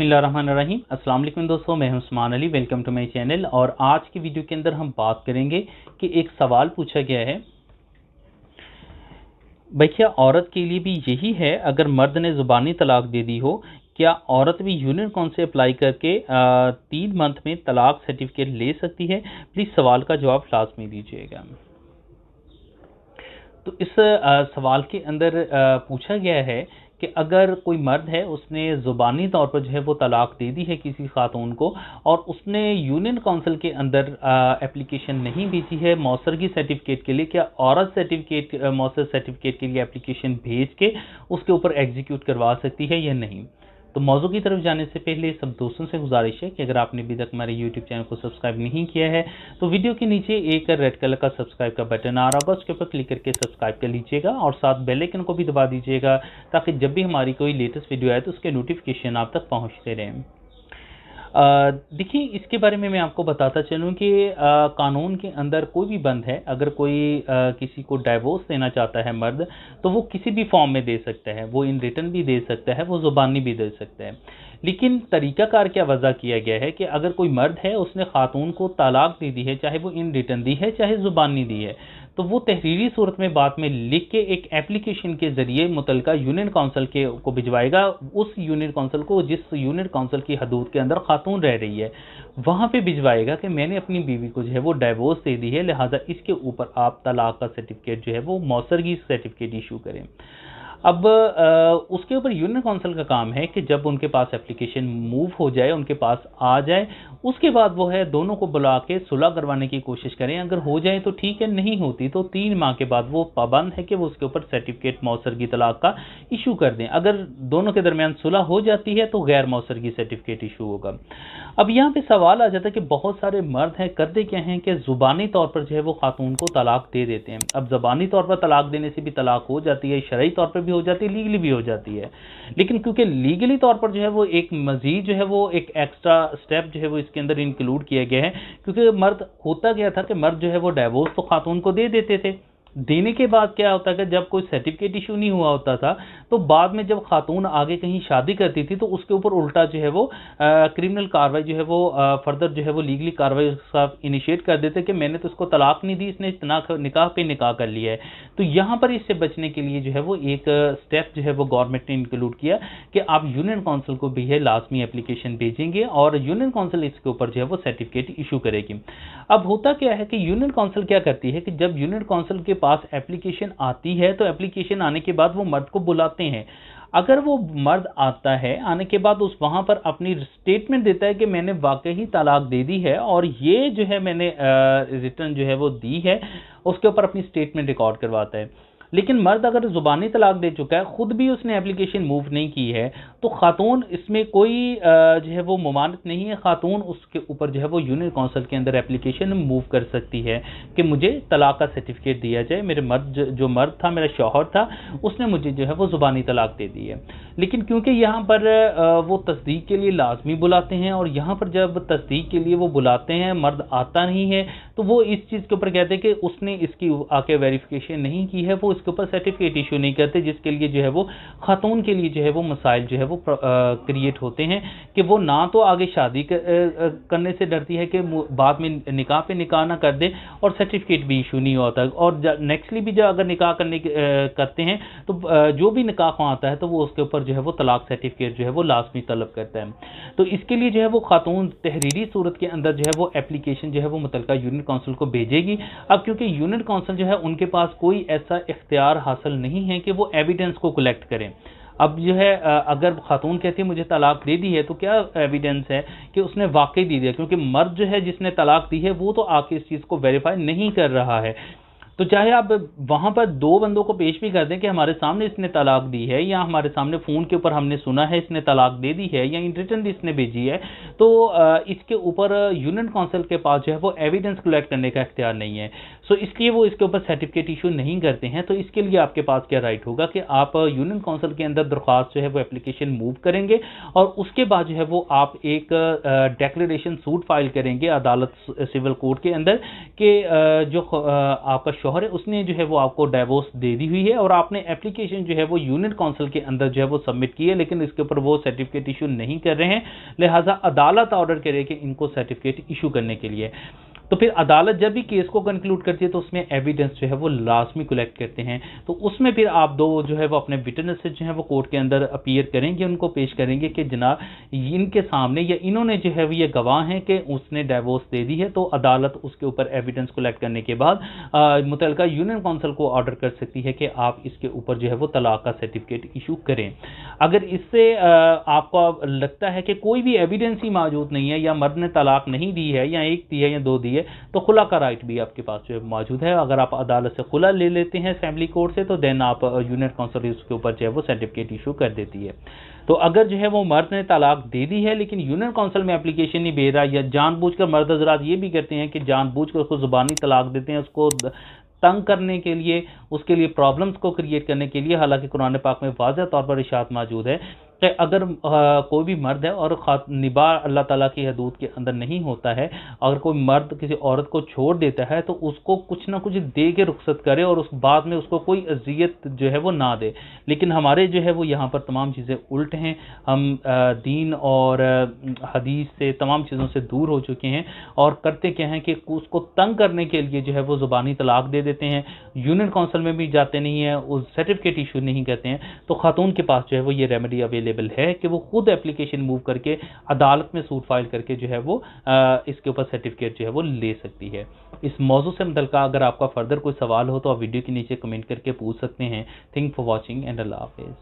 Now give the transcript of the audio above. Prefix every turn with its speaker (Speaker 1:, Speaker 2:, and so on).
Speaker 1: बसमीम असल दोस्तों मैं हूं Ali welcome to my channel और आज की वीडियो के अंदर हम बात करेंगे कि एक सवाल पूछा गया है भाई क्या औरत के लिए भी यही है अगर मर्द ने ज़ुबानी तलाक दे दी हो क्या औरत भी यूनियन कौन से अप्लाई करके तीन मंथ में तलाक सर्टिफिकेट ले सकती है प्लीज़ सवाल का जवाब लाजमी दीजिएगा तो इस आ, सवाल के अंदर आ, पूछा गया है कि अगर कोई मर्द है उसने ज़ुबानी तौर पर जो है वो तलाक दे दी है किसी खातून को और उसने यूनियन काउंसिल के अंदर एप्लीकेशन नहीं भेजी है मौसर की सर्टिफिकेट के लिए क्या औरत सर्टिफिकेट मौसर सर्टिफिकेट के लिए एप्लीकेशन भेज के उसके ऊपर एग्जीक्यूट करवा सकती है या नहीं तो मौजू की तरफ जाने से पहले सब दोस्तों से गुजारिश है कि अगर आपने अभी तक हमारे यूट्यूब चैनल को सब्सक्राइब नहीं किया है तो वीडियो के नीचे एक रेड कलर का सब्सक्राइब का बटन आ रहा होगा उसके ऊपर क्लिक करके सब्सक्राइब कर लीजिएगा और साथ आइकन को भी दबा दीजिएगा ताकि जब भी हमारी कोई लेटेस्ट वीडियो आए तो उसके नोटिफिकेशन आप तक पहुँचते रहें देखिए इसके बारे में मैं आपको बताता चलूँ कि कानून के अंदर कोई भी बंद है अगर कोई आ, किसी को डाइवोर्स देना चाहता है मर्द तो वो किसी भी फॉर्म में दे सकता है वो इन रिटर्न भी दे सकता है वो ज़ुबानी भी दे सकता है लेकिन तरीकाकार क्या वजह किया गया है कि अगर कोई मर्द है उसने खातून को तलाक दे दी है चाहे वो इन रिटर्न दी है चाहे ज़ुबानी दी है तो वो तहरीरी सूरत में बाद में लिख के एक एप्लीकेशन के जरिए मुतल यूनियन काउंसिल के को भिजवाएगा उस यूनियन काउंसिल को जिस यूनियन काउंसिल की हदूद के अंदर खातून रह रही है वहाँ पे भिजवाएगा कि मैंने अपनी बीवी को जो है वो डाइवोर्स दे दी है लिहाजा इसके ऊपर आप तलाक का सर्टिफिकेट जो है वो मौसरगी सर्टिफिकेट इशू करें अब आ, उसके ऊपर यूनियन काउंसिल का काम है कि जब उनके पास एप्लीकेशन मूव हो जाए उनके पास आ जाए उसके बाद वो है दोनों को बुला के सुलह करवाने की कोशिश करें अगर हो जाए तो ठीक है नहीं होती तो तीन माह के बाद वो पाबंद है कि वो उसके ऊपर सर्टिफिकेट मौसर की तलाक का इशू कर दें अगर दोनों के दरमियान सुलह हो जाती है तो गैर मौसर की सर्टिफिकेट इशू होगा अब यहाँ पर सवाल आ जाता है कि बहुत सारे मर्द हैं करते क्या हैं कि ज़ुबानी तौर पर जो है वो खातून को तलाक दे देते हैं अब ज़बानी तौर पर तलाक देने से भी तलाक हो जाती है शराई तौर पर भी हो जाती है लीगली भी हो जाती है लेकिन क्योंकि लीगली तौर पर जो है वो एक मजीद जो है वो एक एक्स्ट्रा स्टेप जो है वो इसके अंदर इंक्लूड किया गया है क्योंकि मर्द होता गया था कि मर्द जो है वो डाइवोर्स तो खातून को दे देते थे देने के बाद क्या होता कि जब कोई सर्टिफिकेट इशू नहीं हुआ होता था तो बाद में जब खातून आगे कहीं शादी करती थी तो उसके ऊपर उल्टा जो है वो क्रिमिनल कार्रवाई जो है वो आ, फर्दर जो है वो लीगली कार्रवाई उसका इनिशिएट कर देते कि मैंने तो उसको तलाक नहीं दी इसने निकाह पे निकाह कर लिया है तो यहाँ पर इससे बचने के लिए जो है वो एक स्टेप जो है वो गवर्नमेंट ने इंक्लूड किया कि आप यूनियन काउंसिल को भी है लाजमी एप्लीकेशन भेजेंगे और यूनियन काउंसिल इसके ऊपर जो है वो सर्टिफिकेट इशू करेगी अब होता क्या है कि यूनियन काउंसिल क्या करती है कि जब यूनियन काउंसिल के पास पास एप्लीकेशन आती है तो एप्लीकेशन आने के बाद वो मर्द को बुलाते हैं अगर वो मर्द आता है आने के बाद उस वहाँ पर अपनी स्टेटमेंट देता है कि मैंने वाकई ही तलाक दे दी है और ये जो है मैंने रिटर्न जो है वो दी है उसके ऊपर अपनी स्टेटमेंट रिकॉर्ड करवाता है लेकिन मर्द अगर ज़ुबानी तलाक दे चुका है ख़ुद भी उसने एप्लीकेशन मूव नहीं की है तो ख़ातून इसमें कोई जो है वो ममानत नहीं है ख़ातून उसके ऊपर जो है वो यूनियन काउंसिल के अंदर एप्लीकेशन मूव कर सकती है कि मुझे तलाक का सर्टिफिकेट दिया जाए मेरे मर्द जो मर्द था मेरा शौहर था उसने मुझे जो है वो ज़ुबानी तलाक दे दी है लेकिन क्योंकि यहाँ पर वो तस्दीक के लिए लाजमी बुलाते हैं और यहाँ पर जब तस्दीक के लिए वो बुलाते हैं मर्द आता नहीं है तो वो इस चीज़ के ऊपर कहते हैं कि उसने इसकी आके वेरिफिकेशन नहीं की है वो इसके ऊपर सर्टिफिकेट इशू नहीं करते जिसके लिए जो है वो खातून के लिए जो है वो मसाइल जो है वो क्रिएट होते हैं कि वो ना तो आगे शादी करने से डरती है कि बाद में निकाह पे निकाह ना कर दे और सर्टिफिकेट भी इशू नहीं होता और नेक्स्टली भी जो अगर निकाह करने करते हैं तो जो भी निकाह वहाँ आता है तो वो उसके ऊपर जो है वो तलाक सर्टिफिकेट जो है वो लाजमी तलब करता है तो इसके लिए जो है वो खातून तहरीरी सूरत के अंदर जो है वो एप्लीकेशन जो है वो मुतल यूनिट काउंसिल को भेजेगी अब क्योंकि यूनिट काउंसिल जो है उनके पास कोई ऐसा इख्तियार हासिल नहीं है कि वो एविडेंस को कलेक्ट करें अब जो है अगर खातून कहती है मुझे तलाक दे दी है तो क्या एविडेंस है कि उसने वाकई दे दिया क्योंकि मर्द जो है जिसने तलाक दी है वो तो आके इस चीज़ को वेरीफाई नहीं कर रहा है तो चाहे आप वहाँ पर दो बंदों को पेश भी कर दें कि हमारे सामने इसने तलाक दी है या हमारे सामने फ़ोन के ऊपर हमने सुना है इसने तलाक दे दी है या इन रिटर्न इसने भेजी है तो इसके ऊपर यूनियन काउंसिल के पास जो है वो एविडेंस कलेक्ट करने का इख्तियार नहीं है सो इसलिए वो इसके ऊपर सर्टिफिकेट इशू नहीं करते हैं तो इसके लिए आपके पास क्या राइट होगा कि आप यूनियन काउंसिल के अंदर दरख्वास्त जो है वो एप्लीकेशन मूव करेंगे और उसके बाद जो है वो आप एक डेक्लेशन सूट फाइल करेंगे अदालत सिविल कोर्ट के अंदर कि जो आपका शोहर है उसने जो है वो आपको डाइवोर्स दे दी हुई है और आपने एप्लीकेशन जो है वो यूनिट काउंसिल के अंदर जो है वो सबमिट की है लेकिन इसके ऊपर वो सर्टिफिकेट इशू नहीं कर रहे हैं लिहाजा अदालत ऑर्डर करेगी इनको सर्टिफिकेट इशू करने के लिए तो फिर अदालत जब भी केस को कंक्लूड करती है तो उसमें एविडेंस जो है वो लाजमी कलेक्ट करते हैं तो उसमें फिर आप दो जो है वो अपने विटनेस जो है वो कोर्ट के अंदर अपीयर करेंगे उनको पेश करेंगे कि जनाब इनके सामने या इन्होंने जो है वो ये गवाह हैं कि उसने डाइवोर्स दे दी है तो अदालत उसके ऊपर एविडेंस कलेक्ट करने के बाद मुतल यूनियन काउंसिल को ऑर्डर कर सकती है कि आप इसके ऊपर जो है वो तलाक का सर्टिफिकेट इशू करें अगर इससे आपको लगता है कि कोई भी एविडेंस ही मौजूद नहीं है या मर्द ने तलाक नहीं दी है या एक दी है या दो दी है है तो खुला का राइट भी आपके पास जो है मौजूद है अगर आप अदालत से खुला ले लेते हैं फैमिली कोर्ट से तो देन आप यूनियन काउंसिल के ऊपर जो है वो सर्टिफिकेट इशू कर देती है तो अगर जो है वो मर्द ने तलाक दे दी है लेकिन यूनियन काउंसिल में एप्लीकेशन नहीं भेज रहा या जानबूझकर मर्द हजरात ये भी करते हैं कि जानबूझकर उसको ज़ुबानी तलाक देते हैं उसको तंग करने के लिए उसके लिए प्रॉब्लम्स को क्रिएट करने के लिए हालांकि कुरान पाक में वाजह तौर पर इशात मौजूद है कि अगर आ, कोई भी मर्द है और निबाह अल्लाह ताला की हदूद के अंदर नहीं होता है अगर कोई मर्द किसी औरत को छोड़ देता है तो उसको कुछ ना कुछ दे के रुख्सत करे और उस बाद में उसको कोई अजियत जो है वो ना दे लेकिन हमारे जो है वो यहाँ पर तमाम चीज़ें उल्ट हैं हम आ, दीन और हदीस से तमाम चीज़ों से दूर हो चुके हैं और करते क्या हैं कि उसको तंग करने के लिए जो है वो ज़ुबानी तलाक दे देते हैं यूनियन काउंसिल में भी जाते नहीं है उस सर्टिफिकेट इशू नहीं करते हैं तो खातून के पास जो है वो ये रेमेडी अवेलेबल अवेलेबल है कि वो खुद एप्लीकेशन मूव करके अदालत में सूट फाइल करके जो है वो इसके ऊपर सर्टिफिकेट जो है वो ले सकती है इस मौजू से मुतल अगर आपका फर्दर कोई सवाल हो तो आप वीडियो के नीचे कमेंट करके पूछ सकते हैं थिंक फॉर वॉचिंग एंड अल्लाह हाफिज़